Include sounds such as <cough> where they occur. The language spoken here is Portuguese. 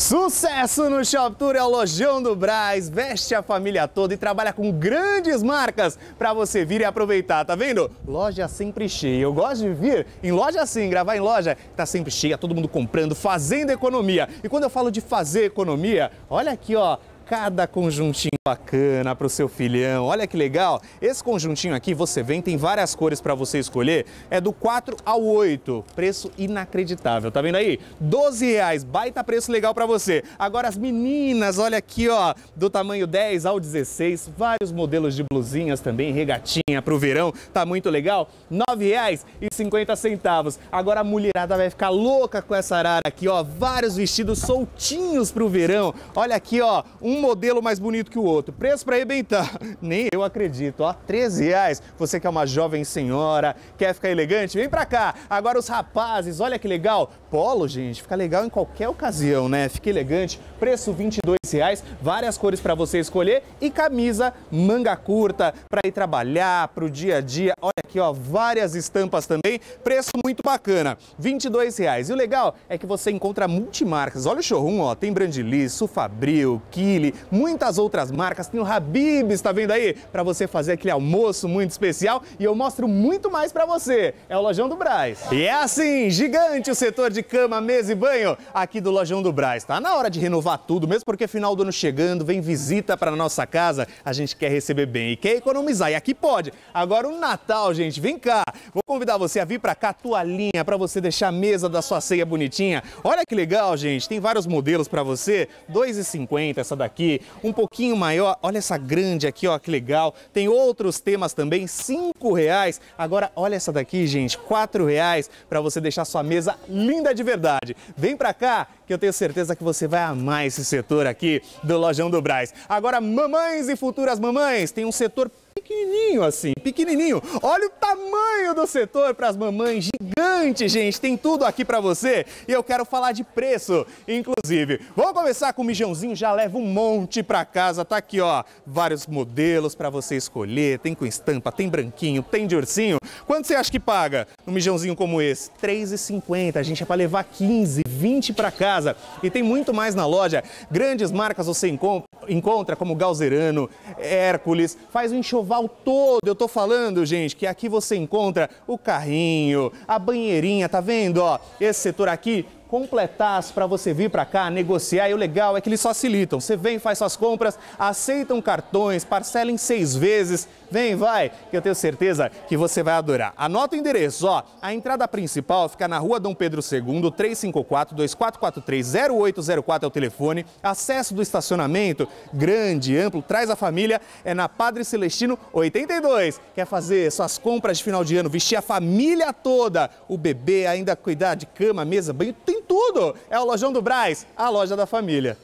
Sucesso no Shop Tour é o Lojão do Braz, veste a família toda e trabalha com grandes marcas para você vir e aproveitar, tá vendo? Loja sempre cheia. Eu gosto de vir em loja assim, gravar em loja, tá sempre cheia, todo mundo comprando, fazendo economia. E quando eu falo de fazer economia, olha aqui, ó, cada conjuntinho bacana para o seu filhão. Olha que legal! Esse conjuntinho aqui você vem, tem várias cores para você escolher. É do 4 ao 8, preço inacreditável. Tá vendo aí? 12 reais, baita preço legal para você. Agora as meninas, olha aqui, ó, do tamanho 10 ao 16, vários modelos de blusinhas também, regatinha para o verão, tá muito legal. 9 reais e 50 centavos. Agora a mulherada vai ficar louca com essa arara aqui, ó, vários vestidos soltinhos para o verão. Olha aqui, ó, um um modelo mais bonito que o outro. Preço para arrebentar, tá? <laughs> nem eu acredito, ó, 13 reais. Você que é uma jovem senhora, quer ficar elegante, vem para cá. Agora os rapazes, olha que legal. Polo, gente, fica legal em qualquer ocasião, né? Fica elegante, preço 22 reais, várias cores para você escolher e camisa manga curta para ir trabalhar, para o dia a dia. Olha aqui, ó, várias estampas também, preço muito bacana, 22 reais. E o legal é que você encontra multimarcas. Olha o showroom, ó, tem Brandilis, Sufabril, Kili, muitas outras marcas. Tem o Habib's, tá vendo aí? Para você fazer aquele almoço muito especial e eu mostro muito mais para você. É o Lojão do Braz. E é assim, gigante o setor de cama, mesa e banho aqui do Lojão do Braz. Tá na hora de renovar tudo, mesmo porque final do ano chegando, vem visita para nossa casa, a gente quer receber bem e quer economizar. E aqui pode. Agora o Natal, gente, vem cá. Vou convidar você a vir para cá, tua linha, para você deixar a mesa da sua ceia bonitinha. Olha que legal, gente. Tem vários modelos para você. 2,50 essa daqui aqui, um pouquinho maior, olha essa grande aqui, ó, que legal. Tem outros temas também, cinco reais. Agora, olha essa daqui, gente, quatro reais para você deixar sua mesa linda de verdade. Vem para cá que eu tenho certeza que você vai amar esse setor aqui do Lojão do Braz. Agora, mamães e futuras mamães, tem um setor pequenininho assim, pequenininho. Olha o tamanho do setor para as mamães, gigante bastante, gente. Tem tudo aqui para você e eu quero falar de preço, inclusive. Vamos começar com o mijãozinho, já leva um monte para casa. Tá aqui, ó, vários modelos para você escolher. Tem com estampa, tem branquinho, tem de ursinho. Quanto você acha que paga um mijãozinho como esse? R$3,50, A gente é para levar 15, 20 para casa. E tem muito mais na loja. Grandes marcas você encontra encontra como Galzerano, Hércules, faz o um enxoval todo. Eu tô falando, gente, que aqui você encontra o carrinho, a banheirinha, tá vendo? Ó, esse setor aqui completas para você vir para cá negociar. E o legal é que eles facilitam. Você vem, faz suas compras, aceitam cartões, parcela em seis vezes. Vem, vai, que eu tenho certeza que você vai adorar. Anota o endereço, ó. A entrada principal fica na rua Dom Pedro II, 354 2443 0804 é o telefone. Acesso do estacionamento, grande, amplo, traz a família, é na Padre Celestino 82. Quer fazer suas compras de final de ano, vestir a família toda, o bebê, ainda cuidar de cama, mesa, banho, tem tudo. É o Lojão do Braz, a loja da família.